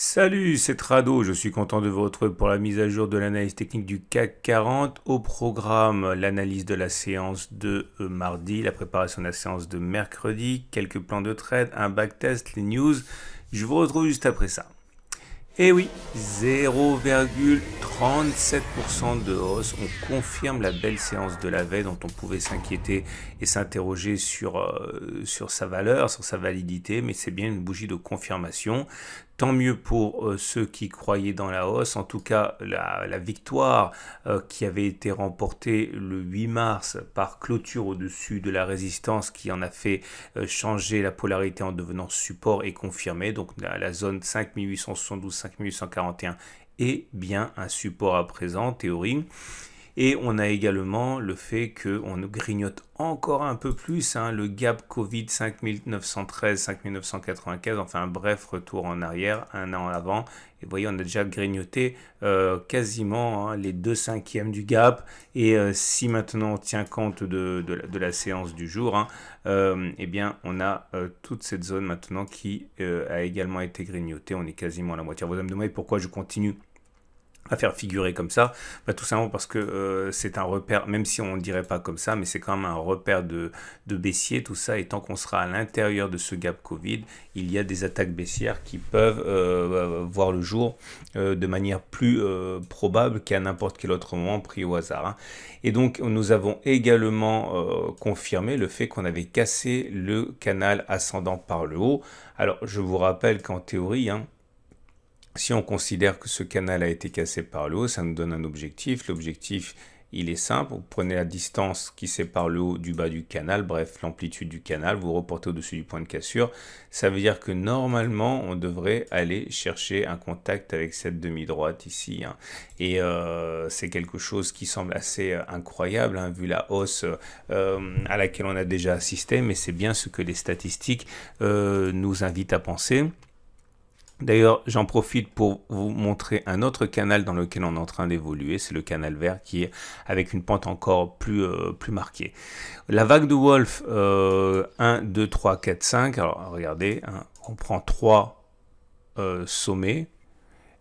Salut, c'est Trado, je suis content de vous retrouver pour la mise à jour de l'analyse technique du CAC 40. Au programme, l'analyse de la séance de euh, mardi, la préparation de la séance de mercredi, quelques plans de trade, un backtest, les news. Je vous retrouve juste après ça. Et eh oui, 0,37% de hausse. On confirme la belle séance de la veille dont on pouvait s'inquiéter et s'interroger sur, euh, sur sa valeur, sur sa validité, mais c'est bien une bougie de confirmation. Tant mieux pour euh, ceux qui croyaient dans la hausse. En tout cas, la, victoire euh, qui avait été remportée le 8 mars par clôture au-dessus de la résistance qui en a fait euh, changer la polarité en devenant support et confirmé, Donc la, zone 5872-5841 est bien un support à présent, théorie. Et on a également le fait qu'on grignote encore un peu plus hein, le gap Covid 5913, 5995, enfin un bref retour en arrière, un an avant. Et vous voyez, on a déjà grignoté euh, quasiment hein, les deux cinquièmes du gap. Et euh, si maintenant on tient compte de, la, séance du jour, hein, euh, eh bien on a toute cette zone maintenant qui a également été grignotée. On est quasiment à la moitié. Vous allez me pourquoi je continue à faire figurer comme ça, bah, tout simplement parce que euh, c'est un repère, même si on ne dirait pas comme ça, mais c'est quand même un repère de, de baissier, tout ça, et tant qu'on sera à l'intérieur de ce gap Covid, il y a des attaques baissières qui peuvent euh, euh, voir le jour de manière plus probable qu'à n'importe quel autre moment pris au hasard. Hein. Et donc nous avons également confirmé le fait qu'on avait cassé le canal ascendant par le haut. Alors je vous rappelle qu'en théorie, hein, si on considère que ce canal a été cassé par le haut, ça nous donne un objectif. L'objectif, il est simple. Vous prenez la distance qui sépare le haut du bas du canal, bref, l'amplitude du canal, vous reportez au-dessus du point de cassure. Ça veut dire que normalement, on devrait aller chercher un contact avec cette demi-droite ici. Hein. Et euh, c'est quelque chose qui semble assez euh, incroyable, hein, vu la hausse euh, à laquelle on a déjà assisté, mais c'est bien ce que les statistiques nous invitent à penser. D'ailleurs, j'en profite pour vous montrer un autre canal dans lequel on est en train d'évoluer, c'est le canal vert qui est avec une pente encore plus, euh, marquée. La vague de Wolf 1, 2, 3, 4, 5, alors regardez, hein, on prend 3 euh, sommets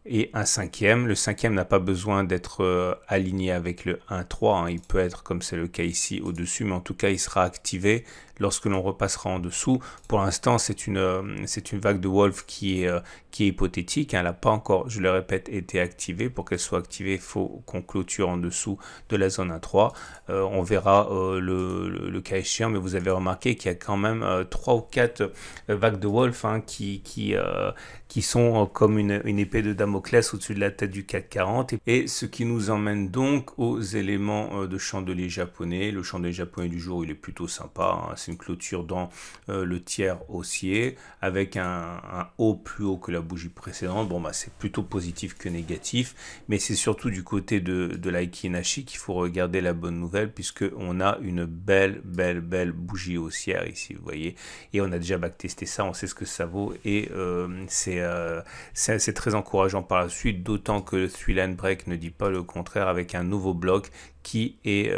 et un cinquième. Le cinquième n'a pas besoin d'être euh, aligné avec le 1, 3, hein. il peut être comme c'est le cas ici au-dessus, mais en tout cas il sera activé lorsque l'on repassera en dessous. Pour l'instant, c'est une, euh, une vague de Wolf qui est, euh, qui est hypothétique. Hein. Elle n'a pas encore, je le répète, été activée. Pour qu'elle soit activée, il faut qu'on clôture en dessous de la zone 1-3. Euh, on verra le, le, cas échéant, mais vous avez remarqué qu'il y a quand même trois 3 ou 4 vagues de Wolf hein, qui, qui, sont comme une, épée de Damoclès au-dessus de la tête du CAC 40. Et ce qui nous emmène donc aux éléments de chandelier japonais. Le chandelier japonais du jour, il est plutôt sympa. Hein une clôture dans euh, le tiers haussier avec un, haut plus haut que la bougie précédente. Bon, bah, c'est plutôt positif que négatif, mais c'est surtout du côté de, de qu'il faut regarder la bonne nouvelle puisque on a une belle, belle, belle bougie haussière ici, vous voyez, et on a déjà backtesté ça, on sait ce que ça vaut et euh, euh, c'est très encourageant par la suite, d'autant que le three line break ne dit pas le contraire avec un nouveau bloc qui est,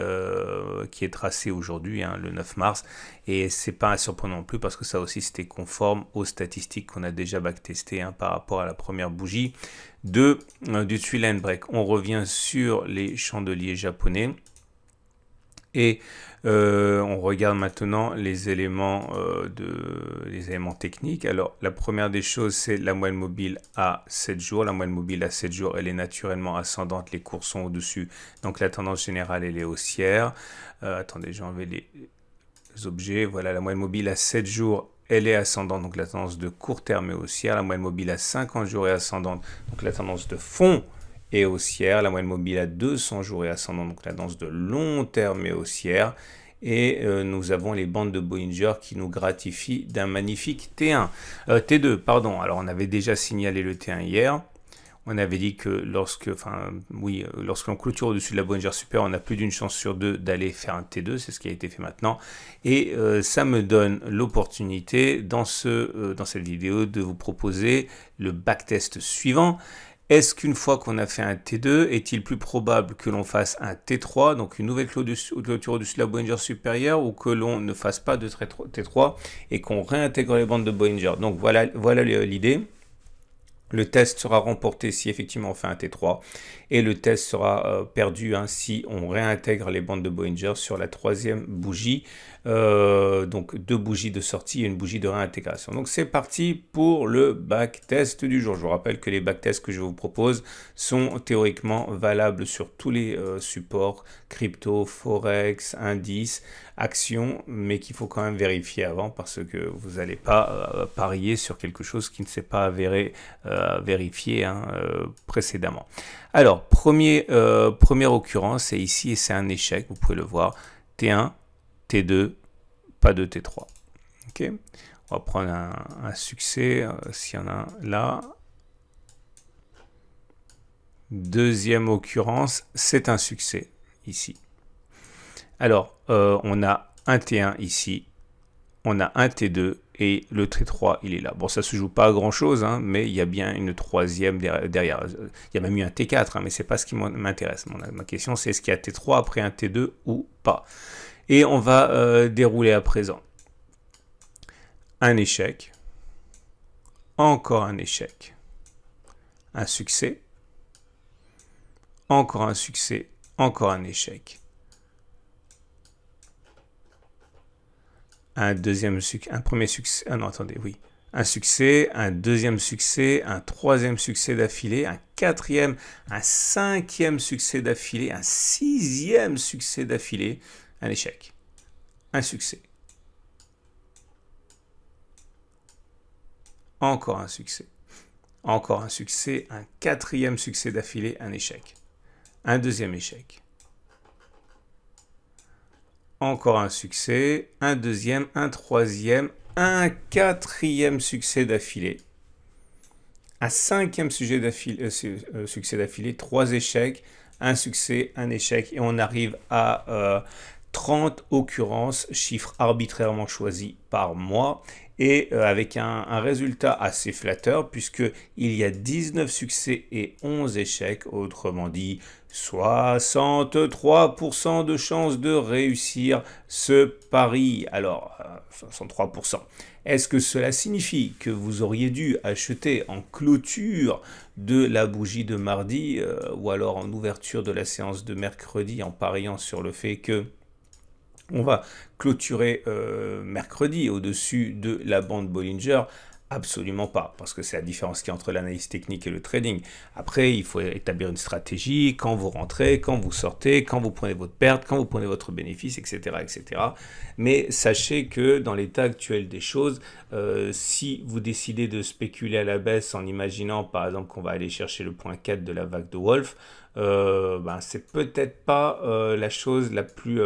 qui est tracé aujourd'hui, hein, le 9 mars, et c'est pas surprenant non plus parce que ça aussi c'était conforme aux statistiques qu'on a déjà backtesté hein, par rapport à la première bougie de, euh, du Break. On revient sur les chandeliers japonais. Et euh, on regarde maintenant les éléments, euh, de, les éléments techniques. Alors, la première des choses, c'est la moyenne mobile à 7 jours. La moyenne mobile à 7 jours, elle est naturellement ascendante. Les cours sont au-dessus. Donc, la tendance générale, elle est haussière. attendez, j'en vais les, objets. Voilà, la moyenne mobile à 7 jours, elle est ascendante, donc la tendance de court terme est haussière. La moyenne mobile à 50 jours est ascendante, donc la tendance de fond est haussière. La moyenne mobile à 200 jours est ascendante, donc la tendance de long terme est haussière. Et euh, nous avons les bandes de Bollinger qui nous gratifient d'un magnifique T1, euh, T2. Pardon. Alors on avait déjà signalé le T1 hier. On avait dit que lorsque, enfin, oui, euh, lorsque l'on clôture au-dessus de la Bollinger supérieure, on a plus d'une chance sur deux d'aller faire un T2, c'est ce qui a été fait maintenant. Et euh, ça me donne l'opportunité dans, ce, euh, dans cette vidéo de vous proposer le backtest suivant. Est-ce qu'une fois qu'on a fait un T2, est-il plus probable que l'on fasse un T3, donc une nouvelle clôture au-dessus de la Bollinger supérieure, ou que l'on ne fasse pas de T3 et qu'on réintègre les bandes de Bollinger Donc voilà l'idée. Le test sera remporté si effectivement on fait un T3 et le test sera euh, perdu hein, si on réintègre les bandes de Bollinger sur la troisième bougie. Euh, donc deux bougies de sortie et une bougie de réintégration. Donc c'est parti pour le backtest du jour. Je vous rappelle que les backtests que je vous propose sont théoriquement valables sur tous les euh, supports crypto, forex, indices action, mais qu'il faut quand même vérifier avant parce que vous n'allez pas euh, parier sur quelque chose qui ne s'est pas avéré euh, vérifié hein, euh, précédemment. Alors, premier, première occurrence, c'est ici et c'est un échec, vous pouvez le voir, T1, T2, pas de T3. ok On va prendre un, un succès, s'il y en a un là, Deuxième occurrence, c'est un succès ici. Alors, euh, on a un T1 ici, on a un T2 et le T3, il est là. Bon, ça se joue pas à grand-chose, hein, mais il y a bien une troisième derrière. Il y a même eu un T4, mais hein, mais c'est pas ce qui m'intéresse. Ma question, c'est est-ce qu'il y a T3 après un T2 ou pas Et on va euh, dérouler à présent. Un échec. Encore un échec. Un succès. Encore un succès. Encore un échec. un deuxième succès, un premier succès, ah non, attendez, oui, un succès, un deuxième succès, un troisième succès d'affilée, un quatrième, un cinquième succès d'affilée, un sixième succès d'affilée, un échec, un succès. Encore un succès. Encore un succès, un quatrième succès d'affilée, un échec. Un deuxième échec. Encore un succès, un deuxième, un troisième, un quatrième succès d'affilée. Un cinquième sujet euh, euh, succès d'affilée, trois échecs, un succès, un échec, et on arrive à euh, 30 occurrences, chiffre arbitrairement choisi par mois, et euh, avec un, résultat assez flatteur puisque il y a 19 succès et 11 échecs, autrement dit 63% de chances de réussir ce pari. Alors, 63%. Euh, Est-ce que cela signifie que vous auriez dû acheter en clôture de la bougie de mardi euh, ou alors en ouverture de la séance de mercredi en pariant sur le fait que on va clôturer euh, mercredi au-dessus de la bande Bollinger Absolument pas, parce que c'est la différence qui y entre l'analyse technique et le trading. Après, il faut établir une stratégie, quand vous rentrez, quand vous sortez, quand vous prenez votre perte, quand vous prenez votre bénéfice, etc. etc. Mais sachez que dans l'état actuel des choses, euh, si vous décidez de spéculer à la baisse en imaginant par exemple qu'on va aller chercher le point 4 de la vague de Wolf, euh, ben, c'est peut-être pas euh, la chose la plus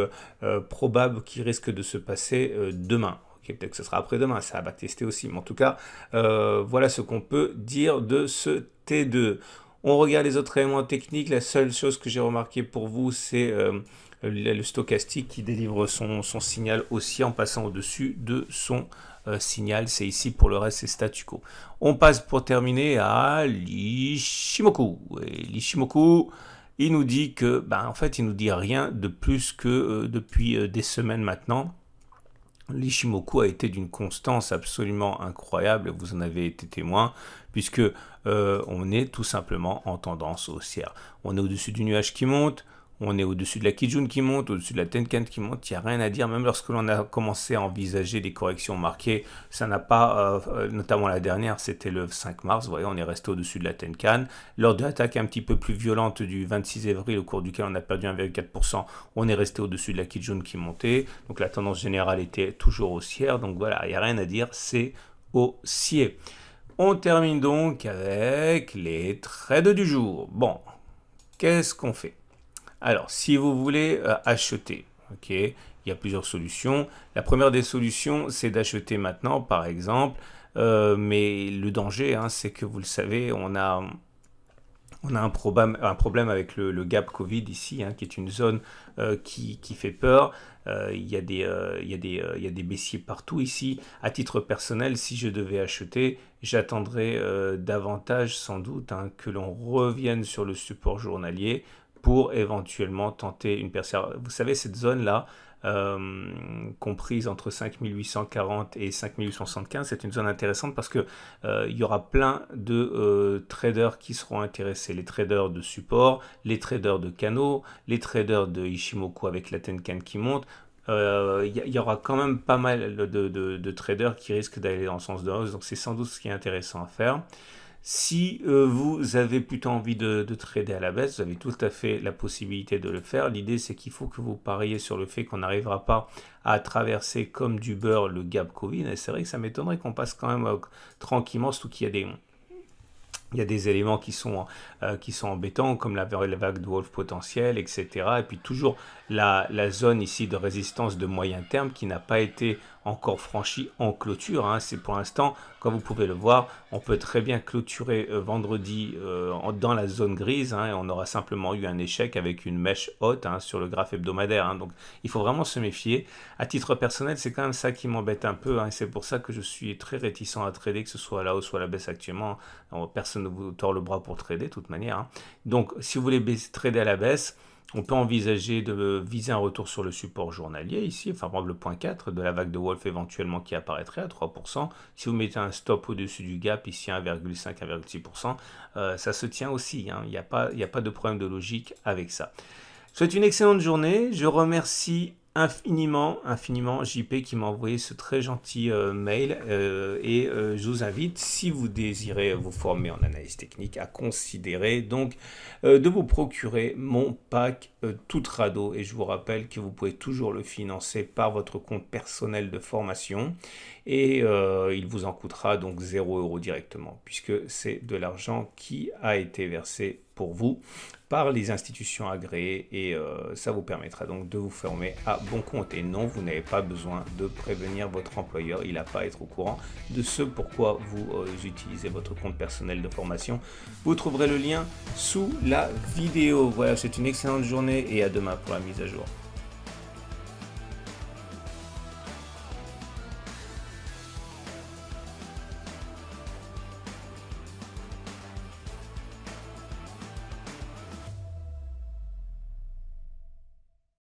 probable qui risque de se passer demain. Peut-être que ce sera après-demain, ça va tester aussi. Mais en tout cas, euh, voilà ce qu'on peut dire de ce T2. On regarde les autres éléments techniques. La seule chose que j'ai remarqué pour vous, c'est euh, le stochastique qui délivre son, signal aussi en passant au-dessus de son euh, signal. C'est ici, pour le reste, c'est statu quo. On passe pour terminer à l'Ishimoku. L'Ishimoku, il nous dit que, ben, en fait, il nous dit rien de plus que depuis des semaines maintenant. L'Ishimoku a été d'une constance absolument incroyable, vous en avez été témoin, puisque euh, on est tout simplement en tendance haussière. On est au-dessus du nuage qui monte, on est au-dessus de la Kijun qui monte, au-dessus de la Tenkan qui monte, il n'y a rien à dire. Même lorsque l'on a commencé à envisager des corrections marquées, ça n'a pas, euh, euh, notamment la dernière, c'était le 5 mars, vous voyez, on est resté au-dessus de la Tenkan. Lors de l'attaque un petit peu plus violente du 26 avril, au cours duquel on a perdu 1,4%, on est resté au-dessus de la Kijun qui montait. Donc la tendance générale était toujours haussière. Donc voilà, il n'y a rien à dire, c'est haussier. On termine donc avec les trades du jour. Bon, qu'est-ce qu'on fait alors, si vous voulez euh, acheter, il y a plusieurs solutions. La première des solutions, c'est d'acheter maintenant, par exemple. Euh, mais le danger, hein, c'est que vous le savez, on a, un, problème, avec le, gap Covid ici, hein, qui est une zone euh, qui, fait peur. il, y a des, baissiers partout ici. À titre personnel, si je devais acheter, j'attendrais davantage sans doute hein, que l'on revienne sur le support journalier pour éventuellement tenter une percée. Vous savez, cette zone-là, euh, comprise entre 5840 et 5875, c'est une zone intéressante parce que euh, il y aura plein de euh, traders qui seront intéressés. Les traders de support, les traders de canaux, les traders de Ishimoku avec la Tenkan qui monte. Il y, aura quand même pas mal de, de traders qui risquent d'aller dans le sens de hausse, donc c'est sans doute ce qui est intéressant à faire. Si euh, vous avez plutôt envie de, trader à la baisse, vous avez tout à fait la possibilité de le faire. L'idée, c'est qu'il faut que vous pariez sur le fait qu'on n'arrivera pas à traverser comme du beurre le gap Covid. Et c'est vrai que ça m'étonnerait qu'on passe quand même euh, tranquillement, surtout qu'il y a des... Il y a des éléments qui sont, euh, qui sont embêtants, comme la, vague de Wolf potentielle, etc. Et puis toujours la, la zone ici de résistance de moyen terme qui n'a pas été encore franchi en clôture. Hein. C'est pour l'instant, comme vous pouvez le voir, on peut très bien clôturer euh, vendredi euh, dans la zone grise. Hein, et on aura simplement eu un échec avec une mèche haute hein, sur le graphe hebdomadaire. donc il faut vraiment se méfier. À titre personnel, c'est quand même ça qui m'embête un peu. et c'est pour ça que je suis très réticent à trader, que ce soit là la hausse ou à la baisse actuellement. personne ne vous tord le bras pour trader de toute manière. Donc si vous voulez trader à la baisse, on peut envisager de viser un retour sur le support journalier ici, enfin par le point 4 de la vague de Wolf éventuellement qui apparaîtrait à 3%. Si vous mettez un stop au-dessus du gap ici 1,5, 1,6%, euh, ça se tient aussi. Hein. Il n'y a, pas, a pas de problème de logique avec ça. Je souhaite une excellente journée. Je remercie infiniment, infiniment JP qui m'a envoyé ce très gentil euh, mail euh, et euh, je vous invite, si vous désirez vous former en analyse technique, à considérer donc de vous procurer mon pack tout radeau et je vous rappelle que vous pouvez toujours le financer par votre compte personnel de formation et il vous en coûtera donc 0 euros directement puisque c'est de l'argent qui a été versé vous par les institutions agréées et euh, ça vous permettra donc de vous former à bon compte. Et non, vous n'avez pas besoin de prévenir votre employeur, il n'a pas à être au courant de ce pourquoi vous euh, utilisez votre compte personnel de formation. Vous trouverez le lien sous la vidéo. Voilà, c'est une excellente journée et à demain pour la mise à jour.